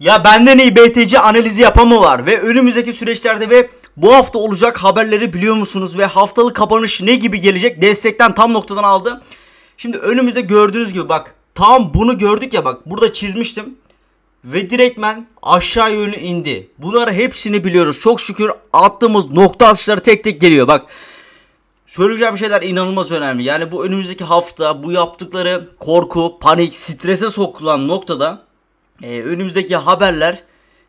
Ya benden iyi BTC analizi yapan var? Ve önümüzdeki süreçlerde ve bu hafta olacak haberleri biliyor musunuz? Ve haftalık kapanış ne gibi gelecek? Destekten tam noktadan aldı. Şimdi önümüzde gördüğünüz gibi bak tam bunu gördük ya bak burada çizmiştim. Ve direktmen aşağı yönlü indi. Bunları hepsini biliyoruz. Çok şükür attığımız nokta atışları tek tek geliyor. Bak söyleyeceğim şeyler inanılmaz önemli. Yani bu önümüzdeki hafta bu yaptıkları korku, panik, strese sokulan noktada e, önümüzdeki haberler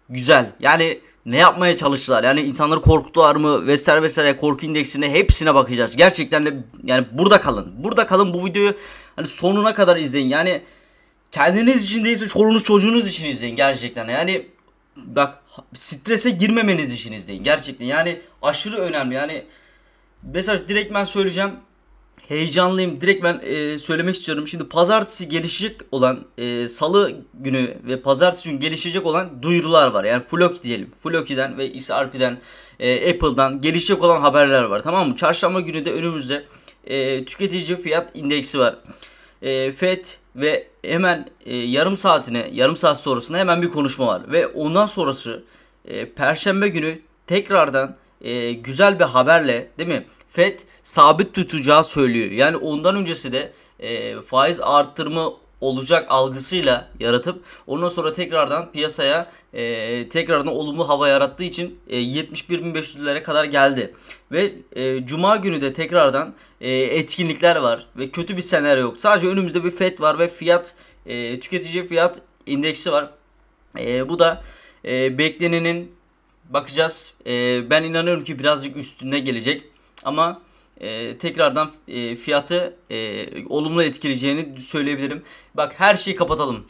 güzel. Yani ne yapmaya çalıştılar? Yani insanları korkuttular mı? Vesaire vesaire korku indeksine hepsine bakacağız. Gerçekten de yani burada kalın. Burada kalın bu videoyu hani sonuna kadar izleyin. Yani kendiniz için değilse çoluğunuz çocuğunuz için izleyin gerçekten. Yani bak strese girmemeniz için izleyin gerçekten. Yani aşırı önemli. Yani mesela direkt ben söyleyeceğim heyecanlıyım. Direkt ben e, söylemek istiyorum. Şimdi pazartesi gelişecek olan e, salı günü ve pazartesi günü gelişecek olan duyurular var. Yani Floki diyelim. Floki'den ve XRP'den, e, Apple'dan gelişecek olan haberler var. Tamam mı? Çarşamba günü de önümüzde e, tüketici fiyat indeksi var. E, FED ve hemen e, yarım saatine, yarım saat sonrasında hemen bir konuşma var. Ve ondan sonrası e, Perşembe günü tekrardan e, güzel bir haberle değil mi? FED sabit tutacağı söylüyor. Yani ondan öncesi de e, faiz arttırma olacak algısıyla yaratıp ondan sonra tekrardan piyasaya e, tekrardan olumlu hava yarattığı için e, 71.500'lere kadar geldi. Ve e, cuma günü de tekrardan e, etkinlikler var ve kötü bir senaryo yok. Sadece önümüzde bir FED var ve fiyat e, tüketici fiyat indeksi var. E, bu da e, beklenenin bakacağız. E, ben inanıyorum ki birazcık üstünde gelecek. Ama e, tekrardan e, fiyatı e, olumlu etkileyeceğini söyleyebilirim. Bak her şeyi kapatalım.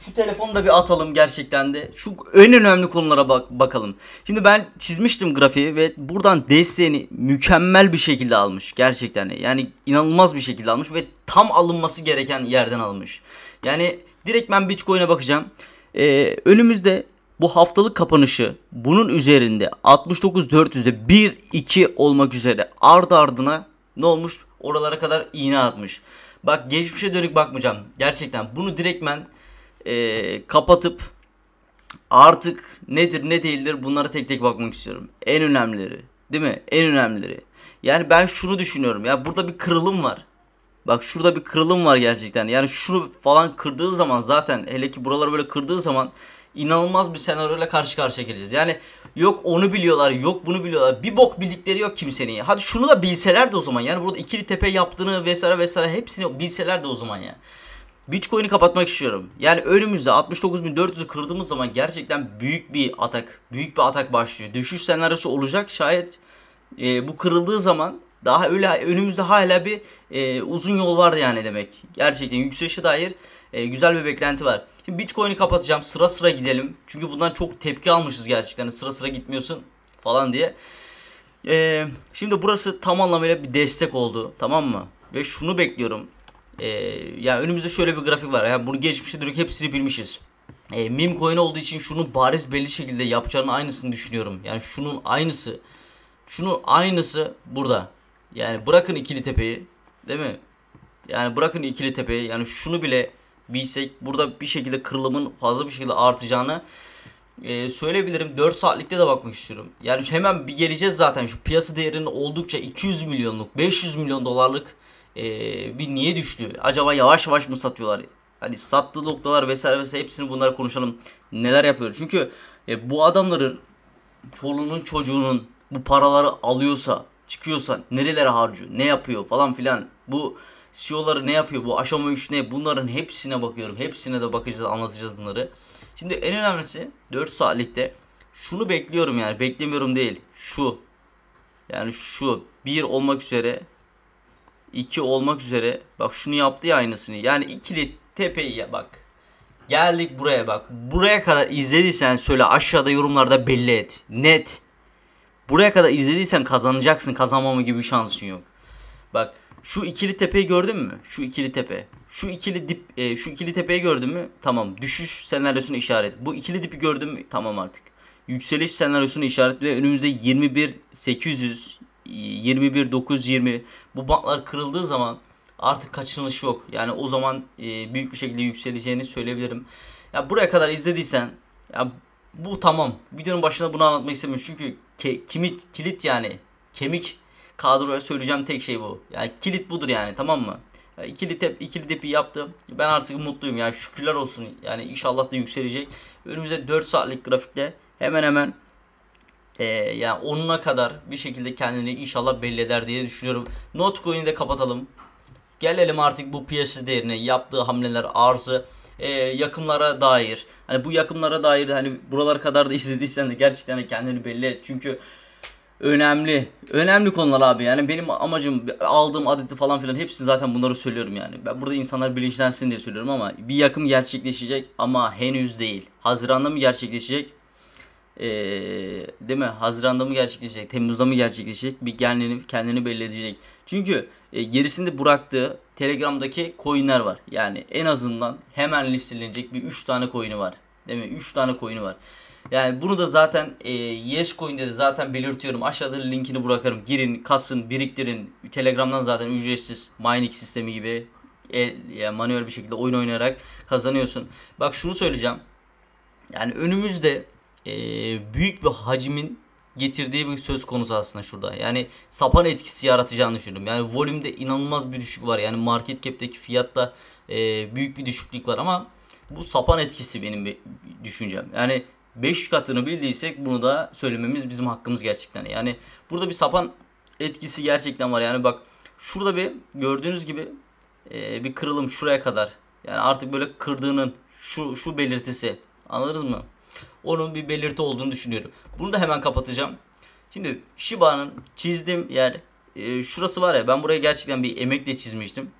Şu telefonu da bir atalım gerçekten de. Şu en önemli konulara bak bakalım. Şimdi ben çizmiştim grafiği ve buradan desteğini mükemmel bir şekilde almış. Gerçekten de. Yani inanılmaz bir şekilde almış ve tam alınması gereken yerden almış. Yani direkt ben Bitcoin'e bakacağım. Ee, önümüzde bu haftalık kapanışı bunun üzerinde 69-400'de 1-2 olmak üzere ardı ardına ne olmuş? Oralara kadar iğne atmış. Bak geçmişe dönük bakmayacağım. Gerçekten bunu direktmen e, kapatıp artık nedir ne değildir bunlara tek tek bakmak istiyorum. En önemlileri değil mi? En önemlileri. Yani ben şunu düşünüyorum ya burada bir kırılım var. Bak şurada bir kırılım var gerçekten. Yani şunu falan kırdığı zaman zaten hele ki buraları böyle kırdığı zaman inanılmaz bir senaryoyla karşı karşıya geleceğiz. Yani yok onu biliyorlar, yok bunu biliyorlar. Bir bok bildikleri yok kimsenin. Hadi şunu da bilseler de o zaman. Yani burada ikili tepe yaptığını vesaire vesaire hepsini bilseler de o zaman ya. Bitcoin'i kapatmak istiyorum. Yani önümüzde 69.400'ü kırdığımız zaman gerçekten büyük bir atak, büyük bir atak başlıyor. Düşüş senaryosu olacak. Şayet e, bu kırıldığı zaman daha öyle önümüzde hala bir e, uzun yol var yani demek. Gerçekten yükselişe dair e, güzel bir beklenti var. Şimdi Bitcoin'i kapatacağım. Sıra sıra gidelim. Çünkü bundan çok tepki almışız gerçekten. Hani sıra sıra gitmiyorsun falan diye. E, şimdi burası tam anlamıyla bir destek oldu. Tamam mı? Ve şunu bekliyorum. E, yani önümüzde şöyle bir grafik var. Yani bunu geçmişte direkt hepsini bilmişiz. E, meme coin olduğu için şunu bariz belli şekilde yapacağının aynısını düşünüyorum. Yani şunun aynısı. Şunun aynısı burada. Yani bırakın ikili tepeyi. Değil mi? Yani bırakın ikili tepeyi. Yani şunu bile bilsek burada bir şekilde kırılımın fazla bir şekilde artacağını e, söyleyebilirim. 4 saatlikte de bakmak istiyorum. Yani hemen bir geleceğiz zaten şu piyasa değerinin oldukça 200 milyonluk 500 milyon dolarlık e, bir niye düştü? Acaba yavaş yavaş mı satıyorlar? Hani sattığı noktalar vesaire vesaire hepsini bunları konuşalım. Neler yapıyor? Çünkü e, bu adamların çoluğunun çocuğunun bu paraları alıyorsa çıkıyorsa nerelere harcıyor ne yapıyor falan filan bu CEO'ları ne yapıyor bu aşama 3 ne bunların hepsine bakıyorum. Hepsine de bakacağız anlatacağız bunları. Şimdi en önemlisi 4 saatlikte şunu bekliyorum yani beklemiyorum değil şu yani şu 1 olmak üzere 2 olmak üzere bak şunu yaptı ya aynısını yani ikili tepeyi bak geldik buraya bak buraya kadar izlediysen söyle aşağıda yorumlarda belli et net buraya kadar izlediysen kazanacaksın kazanmama gibi bir şansın yok bak şu ikili tepeyi gördün mü? Şu ikili tepe. Şu ikili dip e, şu ikili tepeyi gördün mü? Tamam. Düşüş senaryosunu işaret. Bu ikili dipi gördün mü? Tamam artık. Yükseliş senaryosunu işaret ve önümüzde 21 800 21 920 bu bantlar kırıldığı zaman artık kaçınış yok. Yani o zaman e, büyük bir şekilde yükseleceğini söyleyebilirim. Ya buraya kadar izlediysen ya bu tamam. Videonun başında bunu anlatmak istemiyorum. Çünkü ke, kimit kilit yani kemik kadroya söyleyeceğim tek şey bu. Yani kilit budur yani tamam mı? İkili tep ikili depi yaptım. Ben artık mutluyum yani şükürler olsun. Yani inşallah da yükselecek. Önümüzde 4 saatlik grafikte hemen hemen e, yani onuna kadar bir şekilde kendini inşallah belli eder diye düşünüyorum. Notcoin'i de kapatalım. Gelelim artık bu piyasa değerine yaptığı hamleler arzı e, yakımlara dair. Hani bu yakımlara dair de hani buralar kadar da izlediysen de gerçekten de kendini belli et. Çünkü önemli. Önemli konular abi yani benim amacım aldığım adeti falan filan hepsini zaten bunları söylüyorum yani. Ben burada insanlar bilinçlensin diye söylüyorum ama bir yakım gerçekleşecek ama henüz değil. Haziranda mı gerçekleşecek? Ee, değil mi? Haziranda mı gerçekleşecek? Temmuz'da mı gerçekleşecek? Bir kendini, kendini belli edecek. Çünkü e, gerisinde bıraktığı Telegram'daki coinler var. Yani en azından hemen listelenecek bir 3 tane coin'i var. Değil mi? 3 tane coin'i var. Yani bunu da zaten e, Yescoin'de de zaten belirtiyorum. Aşağıda linkini bırakırım. Girin, kasın, biriktirin. Telegram'dan zaten ücretsiz mining sistemi gibi el, yani manuel bir şekilde oyun oynayarak kazanıyorsun. Bak şunu söyleyeceğim. Yani önümüzde e, büyük bir hacmin getirdiği bir söz konusu aslında şurada. Yani sapan etkisi yaratacağını düşündüm. Yani volümde inanılmaz bir düşük var. Yani market cap'teki fiyatta e, büyük bir düşüklük var ama bu sapan etkisi benim düşüncem. Yani 5 katını bildiysek bunu da söylememiz bizim hakkımız gerçekten. Yani burada bir sapan etkisi gerçekten var. Yani bak şurada bir gördüğünüz gibi e, bir kırılım şuraya kadar. Yani artık böyle kırdığının şu şu belirtisi. Anladınız mı? Onun bir belirti olduğunu düşünüyorum. Bunu da hemen kapatacağım. Şimdi Shiba'nın çizdiğim yer e, şurası var ya ben buraya gerçekten bir emekle çizmiştim.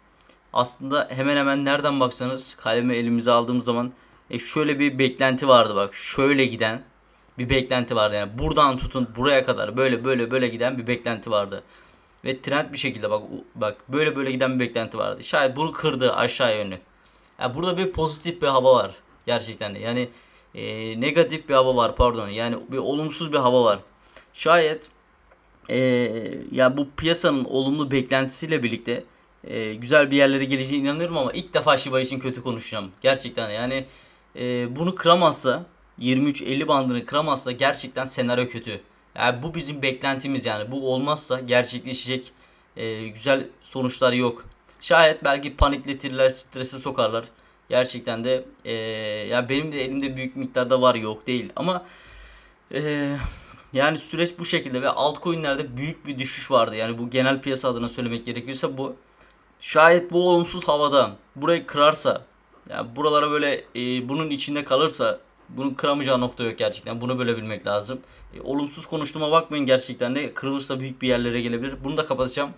Aslında hemen hemen nereden baksanız kalemi elimize aldığımız zaman e şöyle bir beklenti vardı bak. Şöyle giden bir beklenti vardı. Yani buradan tutun buraya kadar böyle böyle böyle giden bir beklenti vardı. Ve trend bir şekilde bak bak böyle böyle giden bir beklenti vardı. Şayet bunu kırdı aşağı yönlü. Yani burada bir pozitif bir hava var gerçekten de. Yani e, negatif bir hava var pardon. Yani bir olumsuz bir hava var. Şayet e, ya bu piyasanın olumlu beklentisiyle birlikte e, güzel bir yerlere geleceğine inanıyorum ama ilk defa Shiba için kötü konuşacağım. Gerçekten yani e, bunu kıramazsa 23-50 bandını kıramazsa gerçekten senaryo kötü. Yani bu bizim beklentimiz yani. Bu olmazsa gerçekleşecek e, güzel sonuçlar yok. Şayet belki panikletirler, strese sokarlar. Gerçekten de e, ya benim de elimde büyük miktarda var yok değil ama e, yani süreç bu şekilde ve altcoin'lerde büyük bir düşüş vardı. Yani bu genel piyasa adına söylemek gerekirse bu şayet bu olumsuz havada burayı kırarsa yani buralara böyle e, bunun içinde kalırsa bunun kıramayacağı nokta yok gerçekten. Bunu böyle bilmek lazım. E, olumsuz konuştuğuma bakmayın gerçekten de. Kırılırsa büyük bir yerlere gelebilir. Bunu da kapatacağım.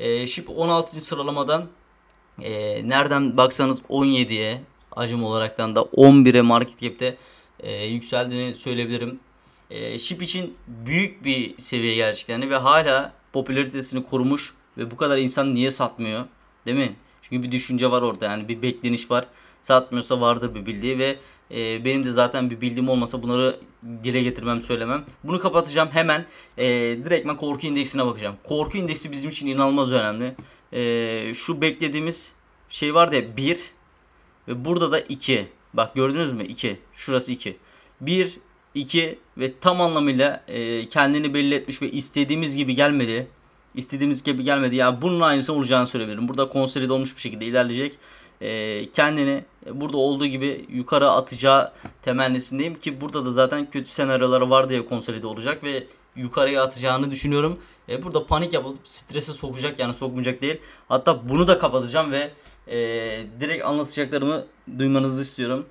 E, Şip 16. sıralamadan e, nereden baksanız 17'ye acım olaraktan da 11'e market cap'te e, yükseldiğini söyleyebilirim. E, Şip için büyük bir seviye gerçekten de. ve hala popülaritesini korumuş ve bu kadar insan niye satmıyor? Değil mi? Çünkü bir düşünce var orada yani bir bekleniş var. Satmıyorsa vardır bir bildiği ve e, benim de zaten bir bildiğim olmasa bunları dile getirmem söylemem. Bunu kapatacağım hemen e, direktmen korku indeksine bakacağım. Korku indeksi bizim için inanılmaz önemli. E, şu beklediğimiz şey var ya 1 ve burada da 2. Bak gördünüz mü 2 şurası 2. 1 2 ve tam anlamıyla e, kendini belli etmiş ve istediğimiz gibi gelmedi istediğimiz gibi gelmedi. Ya bunun aynısı olacağını söyleyebilirim. Burada konseri dolmuş bir şekilde ilerleyecek. E, kendini burada olduğu gibi yukarı atacağı temennisindeyim ki burada da zaten kötü senaryoları var diye konsolide olacak ve yukarıya atacağını düşünüyorum. E, burada panik yapıp strese sokacak yani sokmayacak değil. Hatta bunu da kapatacağım ve e, direkt anlatacaklarımı duymanızı istiyorum.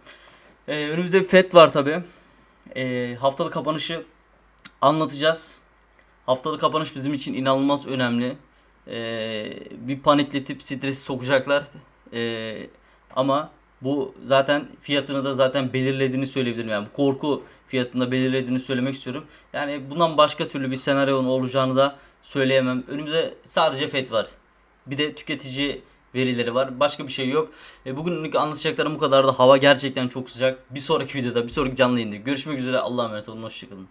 E, önümüzde FED var tabi. E, haftalık kapanışı anlatacağız. Haftalık kapanış bizim için inanılmaz önemli. Ee, bir panikletip stresi sokacaklar. Ee, ama bu zaten fiyatını da zaten belirlediğini söyleyebilirim. Yani bu korku fiyatında belirlediğini söylemek istiyorum. Yani bundan başka türlü bir senaryonun olacağını da söyleyemem. Önümüzde sadece FED var. Bir de tüketici verileri var. Başka bir şey yok. E, bugünlük anlatacaklarım bu kadar da hava gerçekten çok sıcak. Bir sonraki videoda, bir sonraki canlı yayında görüşmek üzere. Allah'a emanet olun. Hoşçakalın.